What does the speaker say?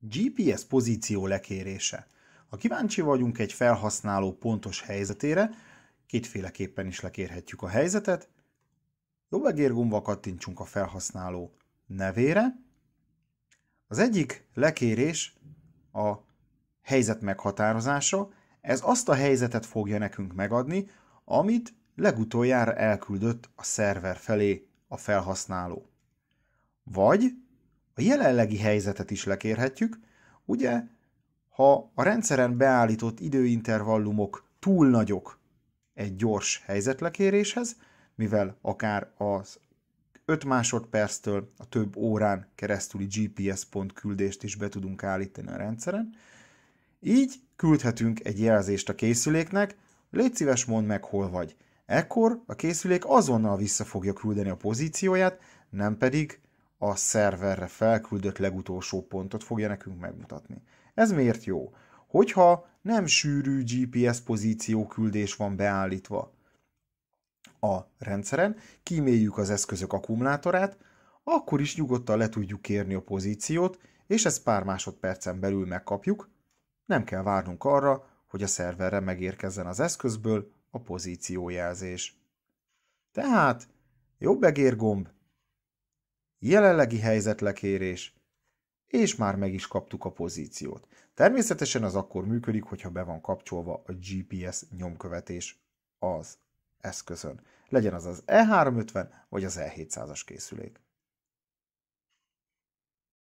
GPS pozíció lekérése. Ha kíváncsi vagyunk egy felhasználó pontos helyzetére, kétféleképpen is lekérhetjük a helyzetet. Jobbegérgomba kattintsunk a felhasználó nevére. Az egyik lekérés a helyzet meghatározása, ez azt a helyzetet fogja nekünk megadni, amit legutoljára elküldött a szerver felé a felhasználó. Vagy a jelenlegi helyzetet is lekérhetjük, ugye, ha a rendszeren beállított időintervallumok túl nagyok egy gyors helyzetlekéréshez, mivel akár az 5 másodperctől a több órán keresztüli GPS pont küldést is be tudunk állítani a rendszeren, így küldhetünk egy jelzést a készüléknek, légy szíves mondd meg, hol vagy. Ekkor a készülék azonnal vissza fogja küldeni a pozícióját, nem pedig a szerverre felküldött legutolsó pontot fogja nekünk megmutatni. Ez miért jó? Hogyha nem sűrű GPS pozíció küldés van beállítva a rendszeren, kíméljük az eszközök akkumulátorát, akkor is nyugodtan le tudjuk kérni a pozíciót, és ezt pár másodpercen belül megkapjuk, nem kell várnunk arra, hogy a szerverre megérkezzen az eszközből a pozíciójelzés. Tehát jobb egérgomb, jelenlegi helyzetlekérés, és már meg is kaptuk a pozíciót. Természetesen az akkor működik, hogyha be van kapcsolva a GPS nyomkövetés az eszközön. Legyen az az E350 vagy az E700-as készülék.